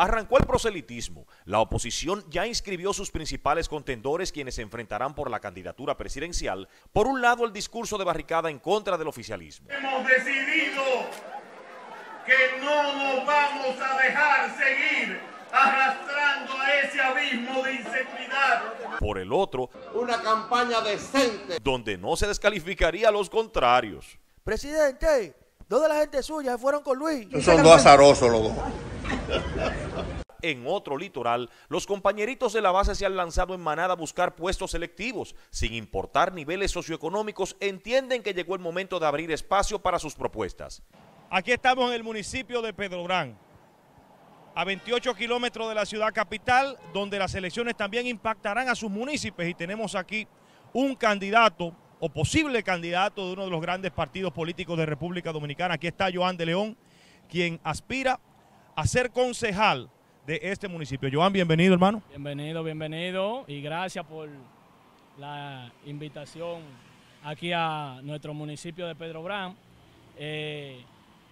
Arrancó el proselitismo. La oposición ya inscribió sus principales contendores quienes se enfrentarán por la candidatura presidencial. Por un lado, el discurso de barricada en contra del oficialismo. Hemos decidido que no nos vamos a dejar seguir arrastrando a ese abismo de inseguridad. Por el otro, una campaña decente donde no se descalificaría a los contrarios. Presidente, dos la gente suya se fueron con Luis. Son dos azarosos los dos en otro litoral, los compañeritos de la base se han lanzado en manada a buscar puestos selectivos. Sin importar niveles socioeconómicos, entienden que llegó el momento de abrir espacio para sus propuestas. Aquí estamos en el municipio de Pedro Gran, a 28 kilómetros de la ciudad capital, donde las elecciones también impactarán a sus municipios y tenemos aquí un candidato o posible candidato de uno de los grandes partidos políticos de República Dominicana. Aquí está Joan de León, quien aspira a ser concejal de este municipio. Joan, bienvenido, hermano. Bienvenido, bienvenido y gracias por la invitación aquí a nuestro municipio de Pedro Gran, eh,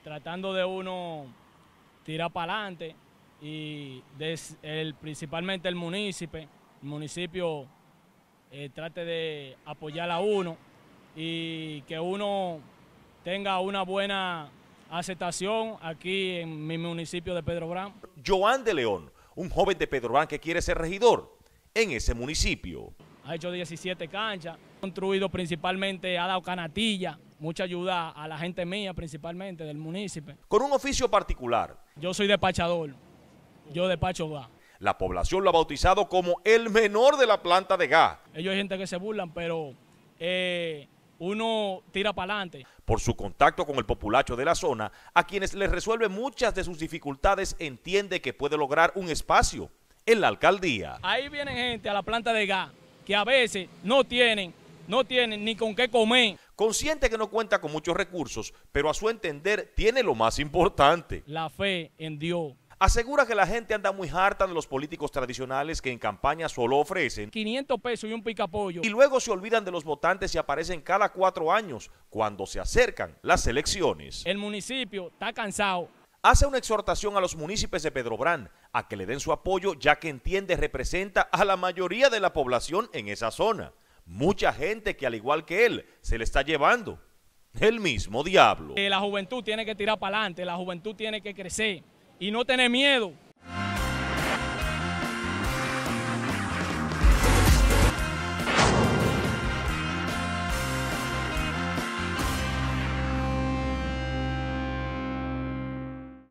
tratando de uno tirar para adelante y el, principalmente el municipio, el municipio eh, trate de apoyar a uno y que uno tenga una buena aceptación aquí en mi municipio de Pedro Brán. Joan de León, un joven de Pedro que quiere ser regidor en ese municipio. Ha hecho 17 canchas, ha construido principalmente, ha dado canatilla, mucha ayuda a la gente mía principalmente del municipio. Con un oficio particular. Yo soy despachador, yo despacho gas. La población lo ha bautizado como el menor de la planta de gas. Ellos hay gente que se burlan, pero... Eh, uno tira para adelante. Por su contacto con el populacho de la zona, a quienes les resuelve muchas de sus dificultades, entiende que puede lograr un espacio en la alcaldía. Ahí viene gente a la planta de gas que a veces no tienen, no tienen ni con qué comer. Consciente que no cuenta con muchos recursos, pero a su entender tiene lo más importante. La fe en Dios asegura que la gente anda muy harta de los políticos tradicionales que en campaña solo ofrecen 500 pesos y un apoyo. Y luego se olvidan de los votantes y aparecen cada cuatro años cuando se acercan las elecciones. El municipio está cansado. Hace una exhortación a los municipios de Pedro Brán a que le den su apoyo ya que entiende representa a la mayoría de la población en esa zona. Mucha gente que al igual que él se le está llevando el mismo diablo. Eh, la juventud tiene que tirar para adelante, la juventud tiene que crecer y no tener miedo